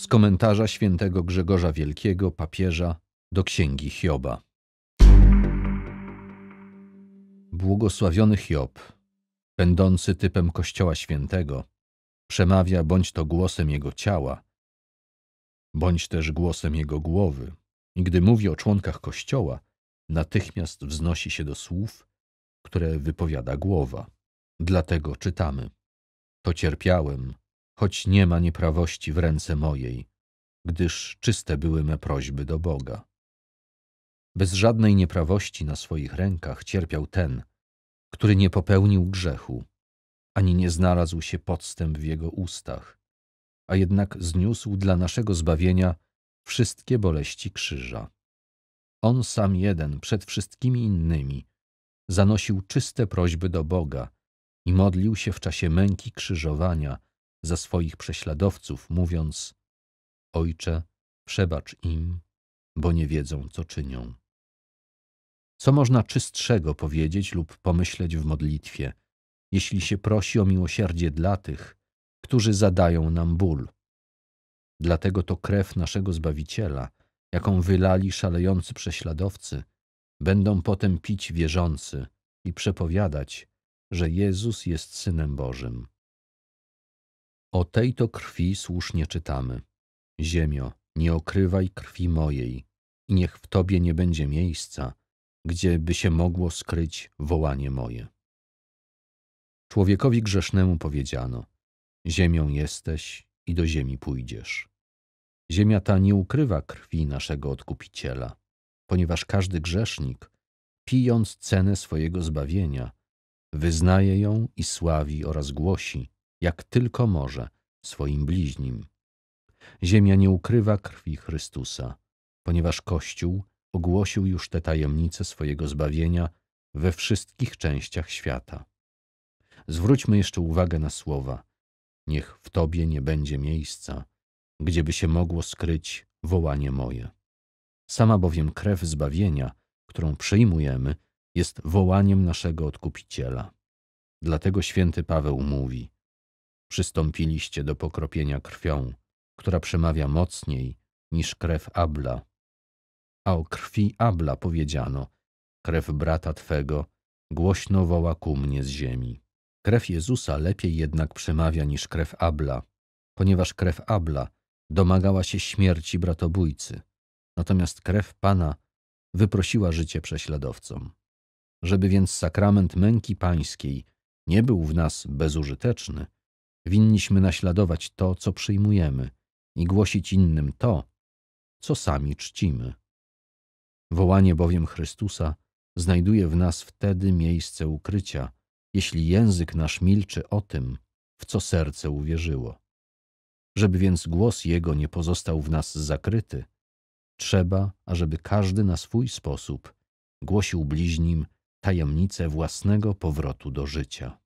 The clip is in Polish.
z komentarza świętego Grzegorza Wielkiego, papieża, do księgi Hioba. Błogosławiony Hiob, będący typem Kościoła Świętego, przemawia bądź to głosem jego ciała, bądź też głosem jego głowy, i gdy mówi o członkach Kościoła, natychmiast wznosi się do słów, które wypowiada głowa. Dlatego czytamy: To cierpiałem, choć nie ma nieprawości w ręce mojej, gdyż czyste były me prośby do Boga. Bez żadnej nieprawości na swoich rękach cierpiał ten, który nie popełnił grzechu, ani nie znalazł się podstęp w jego ustach, a jednak zniósł dla naszego zbawienia wszystkie boleści krzyża. On sam jeden przed wszystkimi innymi zanosił czyste prośby do Boga i modlił się w czasie męki krzyżowania – za swoich prześladowców, mówiąc: Ojcze, przebacz im, bo nie wiedzą, co czynią. Co można czystszego powiedzieć lub pomyśleć w modlitwie, jeśli się prosi o miłosierdzie dla tych, którzy zadają nam ból? Dlatego to krew naszego Zbawiciela, jaką wylali szalejący prześladowcy, będą potem pić wierzący i przepowiadać, że Jezus jest Synem Bożym. O tej to krwi słusznie czytamy. Ziemio, nie okrywaj krwi mojej i niech w Tobie nie będzie miejsca, gdzie by się mogło skryć wołanie moje. Człowiekowi grzesznemu powiedziano, ziemią jesteś i do ziemi pójdziesz. Ziemia ta nie ukrywa krwi naszego Odkupiciela, ponieważ każdy grzesznik, pijąc cenę swojego zbawienia, wyznaje ją i sławi oraz głosi, jak tylko może, swoim bliźnim. Ziemia nie ukrywa krwi Chrystusa, ponieważ Kościół ogłosił już te tajemnice swojego zbawienia we wszystkich częściach świata. Zwróćmy jeszcze uwagę na słowa: Niech w Tobie nie będzie miejsca, gdzieby się mogło skryć wołanie moje. Sama bowiem krew zbawienia, którą przyjmujemy, jest wołaniem naszego odkupiciela. Dlatego święty Paweł mówi: przystąpiliście do pokropienia krwią, która przemawia mocniej niż krew Abla. A o krwi Abla powiedziano, krew brata Twego głośno woła ku mnie z ziemi. Krew Jezusa lepiej jednak przemawia niż krew Abla, ponieważ krew Abla domagała się śmierci bratobójcy, natomiast krew Pana wyprosiła życie prześladowcom. Żeby więc sakrament męki pańskiej nie był w nas bezużyteczny, Winniśmy naśladować to, co przyjmujemy i głosić innym to, co sami czcimy. Wołanie bowiem Chrystusa znajduje w nas wtedy miejsce ukrycia, jeśli język nasz milczy o tym, w co serce uwierzyło. Żeby więc głos Jego nie pozostał w nas zakryty, trzeba, ażeby każdy na swój sposób głosił bliźnim tajemnicę własnego powrotu do życia.